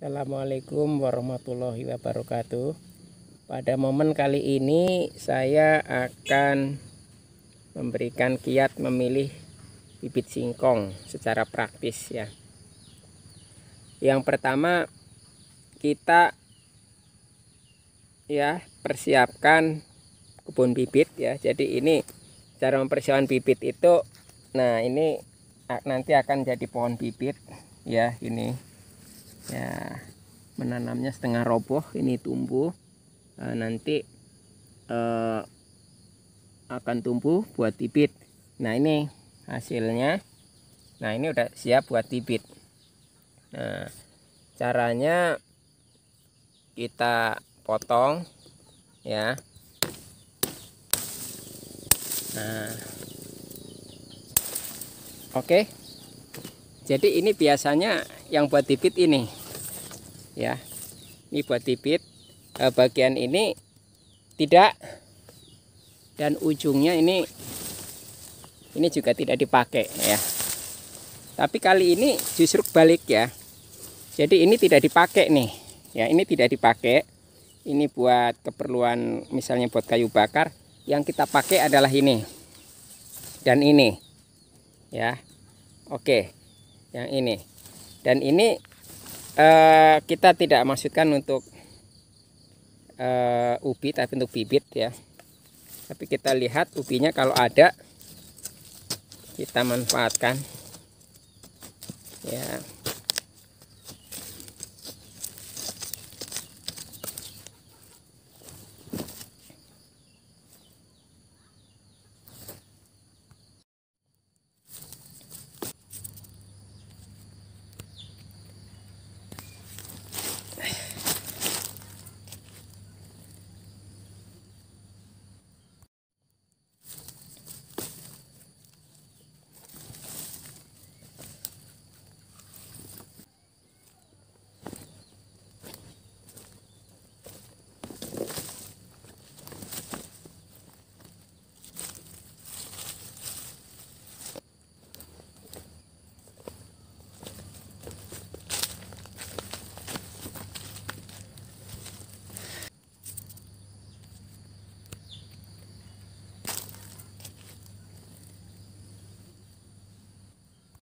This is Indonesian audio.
Assalamualaikum warahmatullahi wabarakatuh Pada momen kali ini saya akan memberikan kiat memilih bibit singkong secara praktis ya Yang pertama kita ya persiapkan kebun bibit ya Jadi ini cara mempersiapkan bibit itu Nah ini nanti akan jadi pohon bibit ya ini ya menanamnya setengah roboh ini tumbuh e, nanti e, akan tumbuh buat bibit nah ini hasilnya nah ini udah siap buat bibit nah caranya kita potong ya nah oke jadi ini biasanya yang buat bibit ini ya ini buat bibit eh, bagian ini tidak dan ujungnya ini ini juga tidak dipakai ya tapi kali ini justru balik ya jadi ini tidak dipakai nih ya ini tidak dipakai ini buat keperluan misalnya buat kayu bakar yang kita pakai adalah ini dan ini ya oke yang ini dan ini Eh, kita tidak maksudkan untuk uh, ubi tapi untuk bibit ya tapi kita lihat ubinya kalau ada kita manfaatkan ya